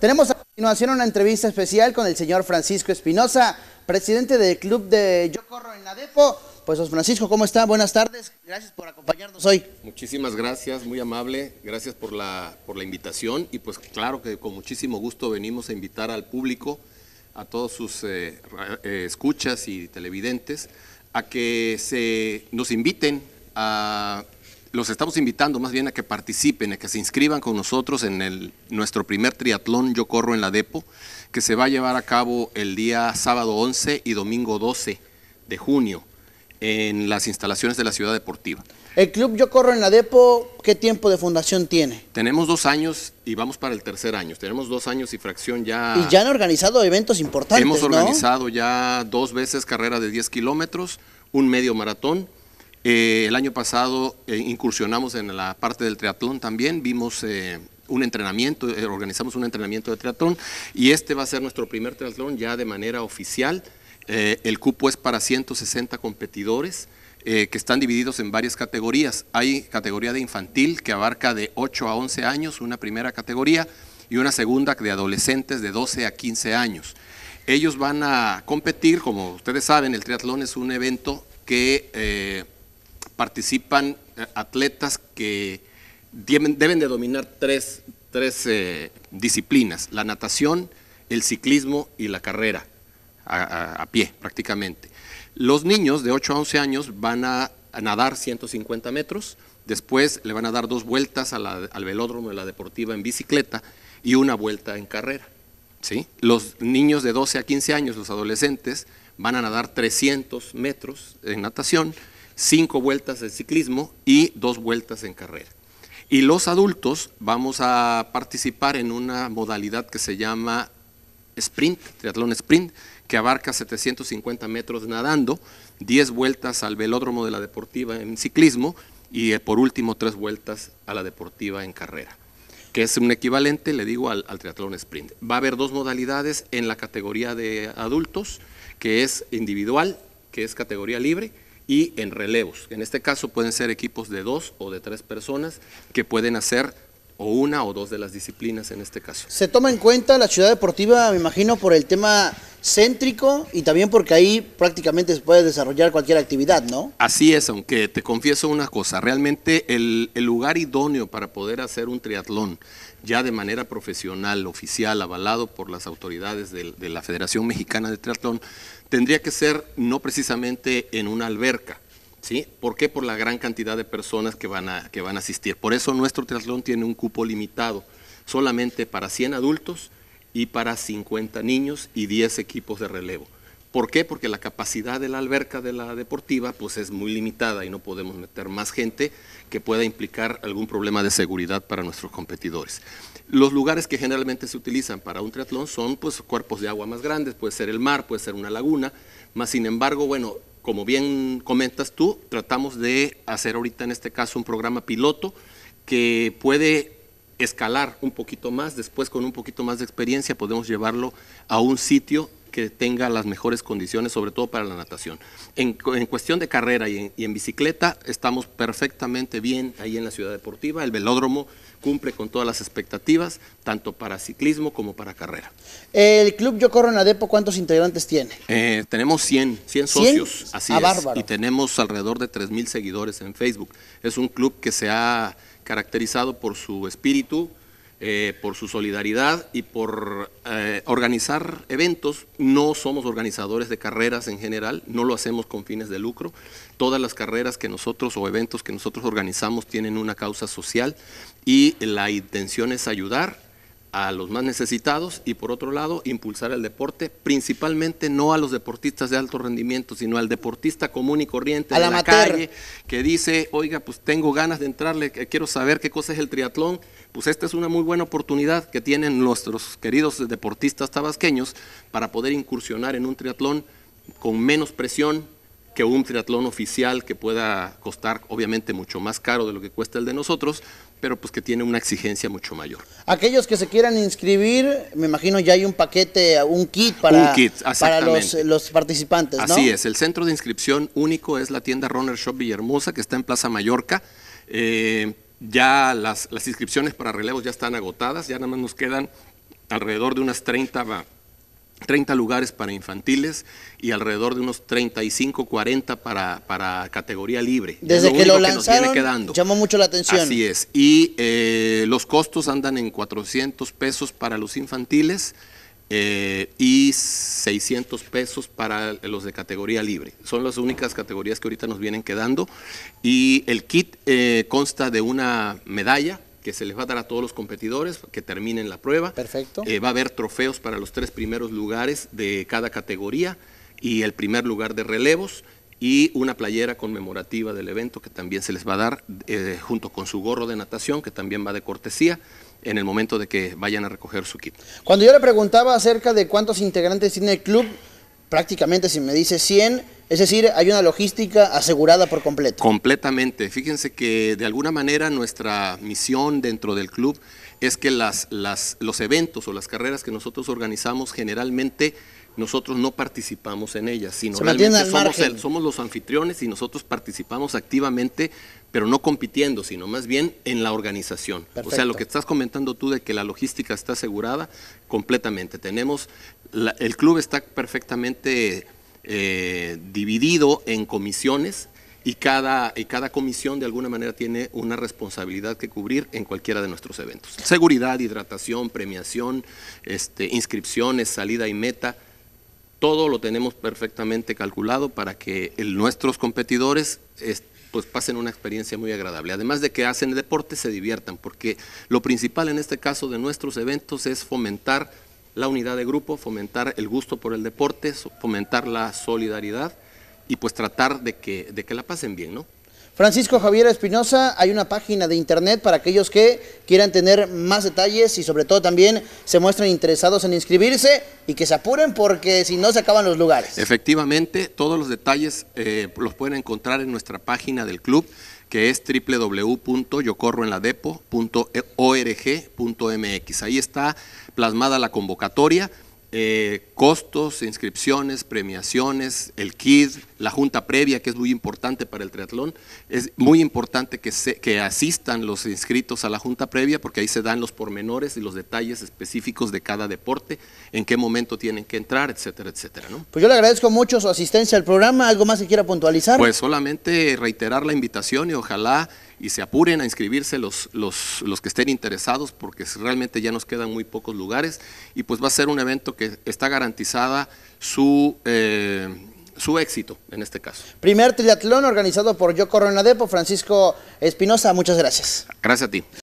Tenemos a continuación una entrevista especial con el señor Francisco Espinosa, presidente del club de Yo Corro en la Depo. Pues, Francisco, ¿cómo está? Buenas tardes. Gracias por acompañarnos hoy. Muchísimas gracias, muy amable. Gracias por la, por la invitación. Y pues, claro que con muchísimo gusto venimos a invitar al público, a todos sus eh, eh, escuchas y televidentes, a que se nos inviten a los estamos invitando más bien a que participen, a que se inscriban con nosotros en nuestro primer triatlón Yo Corro en la Depo, que se va a llevar a cabo el día sábado 11 y domingo 12 de junio en las instalaciones de la Ciudad Deportiva. El club Yo Corro en la Depo, ¿qué tiempo de fundación tiene? Tenemos dos años y vamos para el tercer año. Tenemos dos años y fracción ya. Y ya han organizado eventos importantes. Hemos organizado ya dos veces carrera de 10 kilómetros, un medio maratón eh, el año pasado eh, incursionamos en la parte del triatlón también, vimos eh, un entrenamiento, organizamos un entrenamiento de triatlón y este va a ser nuestro primer triatlón ya de manera oficial. el cupo es para 160 competidores. que están divididos en varias categorías. Hay categoría de infantil que abarca de 8 a 11 años, una primera categoría, y una segunda de adolescentes de 12 a 15 años. Ellos van a competir, como ustedes saben, el triatlón es un evento que participan eh, atletas que deben, de dominar tres, eh, disciplinas, la natación, el ciclismo y la carrera, a, pie prácticamente. Los niños de 8 a 11 años van a, nadar 150 metros, después le van a dar dos vueltas al velódromo de la deportiva en bicicleta y una vuelta en carrera. ¿sí? Los niños de 12 a 15 años, los adolescentes, van a nadar 300 metros en natación, cinco vueltas de ciclismo y dos vueltas en carrera. Y los adultos vamos a participar en una modalidad que se llama sprint, triatlón sprint, que abarca 750 metros nadando, 10 vueltas al velódromo de la deportiva en ciclismo y eh, por último tres vueltas a la deportiva en carrera, que es un equivalente, le digo, al, al triatlón sprint. Va a haber dos modalidades en la categoría de adultos, que es individual, que es categoría libre, y en relevos. En este caso pueden ser equipos de dos o de tres personas que pueden hacer o una o dos de las disciplinas en este caso. Se toma en cuenta la ciudad deportiva, me imagino, por el tema céntrico y también porque ahí prácticamente se puede desarrollar cualquier actividad, ¿no? Así es, aunque te confieso una cosa, realmente el, lugar idóneo para poder hacer un triatlón ya de manera profesional, oficial, avalado por las autoridades de la Federación Mexicana de Triatlón, tendría que ser no precisamente en una alberca, ¿sí? ¿Por qué? Por la gran cantidad de personas que van a, que van a asistir. Por eso nuestro triatlón tiene un cupo limitado, solamente para 100 adultos y para 50 niños y 10 equipos de relevo. ¿Por qué? Porque la capacidad de la alberca de la deportiva pues es muy limitada y no podemos meter más gente que pueda implicar algún problema de seguridad para nuestros competidores. Los lugares que generalmente se utilizan para un triatlón son pues cuerpos de agua más grandes, puede ser el mar, puede ser una laguna, más sin embargo, bueno, como bien comentas tú, tratamos de hacer ahorita en este caso un programa piloto que puede escalar un poquito más, después con un poquito más de experiencia podemos llevarlo a un sitio que tenga las mejores condiciones, sobre todo para la natación. En, cuestión de carrera y en, y en, bicicleta, estamos perfectamente bien ahí en la ciudad deportiva, el velódromo cumple con todas las expectativas, tanto para ciclismo como para carrera. El Club Yo Corro en Adepo, ¿cuántos integrantes tiene? Eh, tenemos 100, 100 socios, ah, así y tenemos alrededor de 3.000 seguidores en Facebook. Es un club que se ha caracterizado por su espíritu, eh, por su solidaridad y por eh, organizar eventos. No somos organizadores de carreras en general, no lo hacemos con fines de lucro. Todas las carreras que nosotros o eventos que nosotros organizamos tienen una causa social y la intención es ayudar a los más necesitados y por otro lado impulsar el deporte, principalmente no a los deportistas de alto rendimiento, sino al deportista común y corriente a de la calle que dice, oiga, pues tengo ganas de entrarle, quiero saber qué cosa es el triatlón, pues esta es una muy buena oportunidad que tienen nuestros queridos deportistas tabasqueños para poder incursionar en un triatlón con menos presión, que un triatlón oficial que pueda costar obviamente mucho más caro de lo que cuesta el de nosotros, pero pues que tiene una exigencia mucho mayor. Aquellos que se quieran inscribir, me imagino ya hay un paquete, un kit para, los, participantes. Así es, el centro de inscripción único es la tienda Runner Shop Villahermosa, que está en Plaza Mallorca. Eh, ya las, las inscripciones para relevos ya están agotadas, ya nada más nos quedan alrededor de unas 30 30 lugares para infantiles y alrededor de unos 35, 40 para, categoría libre. Desde que lo lanzaron, nos quedando. llamó mucho la atención. Así es. Y eh, los costos andan en 400 pesos para los infantiles eh, y 600 pesos para los de categoría libre. Son las únicas categorías que ahorita nos vienen quedando. Y el kit eh, consta de una medalla que se les va a dar a todos los competidores que terminen la prueba. Perfecto. Eh, va a haber trofeos para los tres primeros lugares de cada categoría y el primer lugar de relevos y una playera conmemorativa del evento que también se les va a dar eh, junto con su gorro de natación que también va de cortesía en el momento de que vayan a recoger su kit. Cuando yo le preguntaba acerca de cuántos integrantes tiene el club, prácticamente si me dice 100, es decir, hay una logística asegurada por completo. Completamente. Fíjense que de alguna manera nuestra misión dentro del club es que las, las, los eventos o las carreras que nosotros organizamos generalmente nosotros no participamos en ellas, sino realmente somos, somos los anfitriones y nosotros participamos activamente, pero no compitiendo, sino más bien en la organización. O sea, lo que estás comentando tú de que la logística está asegurada completamente. Tenemos, el club está perfectamente eh, dividido en comisiones y cada, y cada comisión de alguna manera tiene una responsabilidad que cubrir en cualquiera de nuestros eventos. Seguridad, hidratación, premiación, este, inscripciones, salida y meta todo lo tenemos perfectamente calculado para que nuestros competidores pues pasen una experiencia muy agradable. Además de que hacen deporte, se diviertan, porque lo principal en este caso de nuestros eventos es fomentar la unidad de grupo, fomentar el gusto por el deporte, fomentar la solidaridad y pues tratar de que, de que la pasen bien, ¿no? Francisco Javier Espinosa, hay una página de internet para aquellos que quieran tener más detalles y sobre todo también se muestran interesados en inscribirse y que se apuren porque si no se acaban los lugares. Efectivamente, todos los detalles eh, los pueden encontrar en nuestra página del club que es www.yocorroenladepo.org.mx. Ahí está plasmada la convocatoria eh, costos, inscripciones, premiaciones, el KID, la junta previa, que es muy importante para el triatlón. Es muy importante que, se, que asistan los inscritos a la junta previa porque ahí se dan los pormenores y los detalles específicos de cada deporte, en qué momento tienen que entrar, etcétera, etcétera. Pues yo le agradezco mucho su asistencia al programa. ¿Algo más que quiera puntualizar? Pues solamente reiterar la invitación y ojalá y se apuren a inscribirse los, los, los, que estén interesados porque realmente ya nos quedan muy pocos lugares y pues va a ser un evento que está garantizada su, eh, su éxito en este caso. Primer triatlón organizado por Yo Corona Depo, Francisco Espinosa, muchas gracias. Gracias a ti.